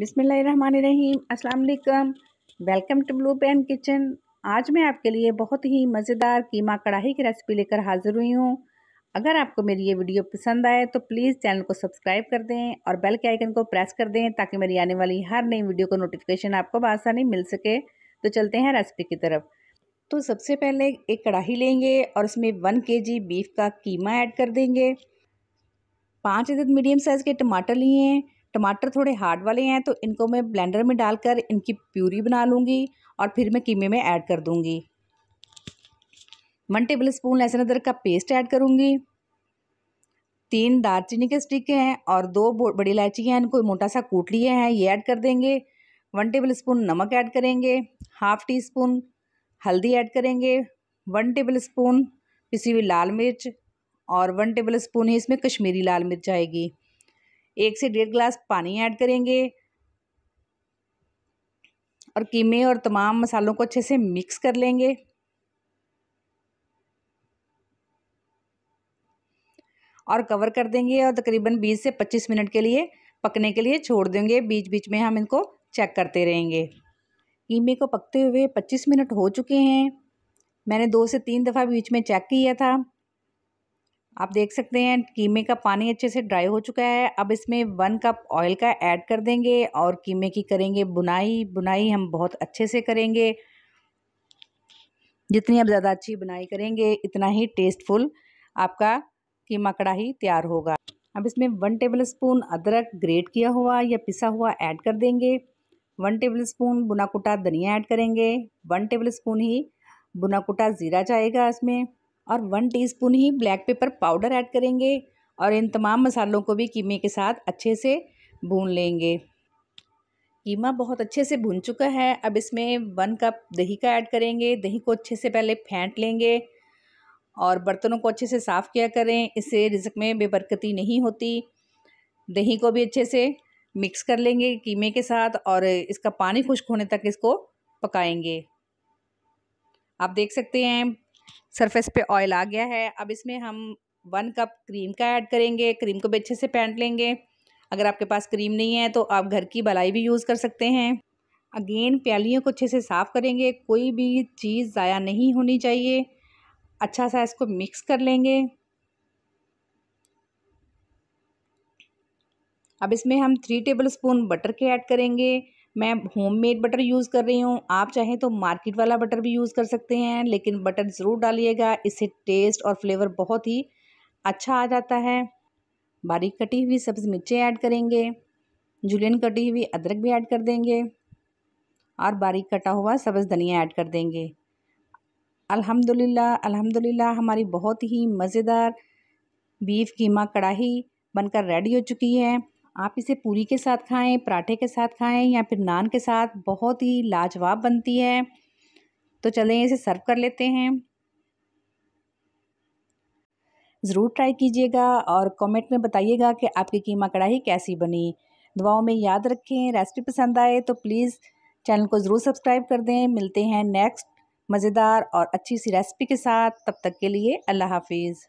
बिसमीम अस्सलाम welcome to blue pen kitchen आज मैं आपके लिए बहुत ही मज़ेदार कीमा कढ़ाई की रेसिपी लेकर हाज़िर हुई हूँ अगर आपको मेरी ये वीडियो पसंद आए तो प्लीज़ चैनल को सब्सक्राइब कर दें और बेल के आइकन को प्रेस कर दें ताकि मेरी आने वाली हर नई वीडियो को नोटिफिकेशन आपको बसानी मिल सके तो चलते हैं रेसिपी की तरफ तो सबसे पहले एक कढ़ाई लेंगे और उसमें वन के जी बीफ का कीमा ऐड कर देंगे पाँच अदद मीडियम साइज़ के टमाटर लिए हैं टमाटर थोड़े हार्ड वाले हैं तो इनको मैं ब्लेंडर में डालकर इनकी प्यूरी बना लूँगी और फिर मैं कीमे में ऐड कर दूँगी वन टेबल स्पून लहसुन अदरक का पेस्ट ऐड करूँगी तीन दालचीनी के स्टिक हैं और दो बड़ी इलायची हैं इनको मोटा सा कूट लिए हैं ये ऐड कर देंगे वन टेबल स्पून नमक ऐड करेंगे हाफ़ टी स्पून हल्दी ऐड करेंगे वन टेबल स्पून पिसी हुई लाल मिर्च और वन टेबल स्पून ही इसमें कश्मीरी लाल मिर्च आएगी एक से डेढ़ गिलास पानी ऐड करेंगे और कीमे और तमाम मसालों को अच्छे से मिक्स कर लेंगे और कवर कर देंगे और तकरीबन 20 से 25 मिनट के लिए पकने के लिए छोड़ देंगे बीच बीच में हम इनको चेक करते रहेंगे कीमे को पकते हुए 25 मिनट हो चुके हैं मैंने दो से तीन दफ़ा बीच में चेक किया था आप देख सकते हैं कीमे का पानी अच्छे से ड्राई हो चुका है अब इसमें वन कप ऑयल का ऐड कर देंगे और कीमे की करेंगे बुनाई बुनाई हम बहुत अच्छे से करेंगे जितनी आप ज़्यादा अच्छी बुनाई करेंगे इतना ही टेस्टफुल आपका कीमा कढ़ाई तैयार होगा अब इसमें वन टेबल स्पून अदरक ग्रेट किया हुआ या पिसा हुआ ऐड कर देंगे वन टेबल स्पून बुना कुटा धनिया ऐड करेंगे वन टेबल स्पून ही बुना कुटा ज़ीरा जाएगा इसमें और वन टीस्पून ही ब्लैक पेपर पाउडर ऐड करेंगे और इन तमाम मसालों को भी कीमे के साथ अच्छे से भून लेंगे कीमा बहुत अच्छे से भुन चुका है अब इसमें वन कप दही का ऐड करेंगे दही को अच्छे से पहले फेंट लेंगे और बर्तनों को अच्छे से साफ़ किया करें इससे रिजक में बेबरकती नहीं होती दही को भी अच्छे से मिक्स कर लेंगे कीमे के साथ और इसका पानी खुश्क होने तक इसको पकाएंगे आप देख सकते हैं सरफेस पे ऑयल आ गया है अब इसमें हम वन कप क्रीम का ऐड करेंगे क्रीम को भी अच्छे से पैंट लेंगे अगर आपके पास क्रीम नहीं है तो आप घर की बलाई भी यूज़ कर सकते हैं अगेन प्यालियों को अच्छे से साफ़ करेंगे कोई भी चीज़ ज़ाया नहीं होनी चाहिए अच्छा सा इसको मिक्स कर लेंगे अब इसमें हम थ्री टेबल स्पून बटर के ऐड करेंगे मैं होममेड बटर यूज़ कर रही हूँ आप चाहें तो मार्केट वाला बटर भी यूज़ कर सकते हैं लेकिन बटर ज़रूर डालिएगा इससे टेस्ट और फ्लेवर बहुत ही अच्छा आ जाता है बारीक कटी हुई सब्ज़ मिर्चें ऐड करेंगे जुलियन कटी हुई अदरक भी ऐड कर देंगे और बारीक कटा हुआ सब्ज़ धनिया ऐड कर देंगे अल्हम्दुलिल्लाह अल्हम्दुलिल्लाह हमारी बहुत ही मज़ेदार बीफ कीमा कढ़ाई बनकर रेडी हो चुकी है आप इसे पूरी के साथ खाएं पराठे के साथ खाएं या फिर नान के साथ बहुत ही लाजवाब बनती है तो चलें इसे सर्व कर लेते हैं ज़रूर ट्राई कीजिएगा और कमेंट में बताइएगा कि आपकी कीमा कढ़ाई कैसी बनी दुआओं में याद रखें रेसिपी पसंद आए तो प्लीज़ चैनल को ज़रूर सब्सक्राइब कर दें मिलते हैं नेक्स्ट मज़ेदार और अच्छी सी रेसिपी के साथ तब तक के लिए अल्लाह हाफिज़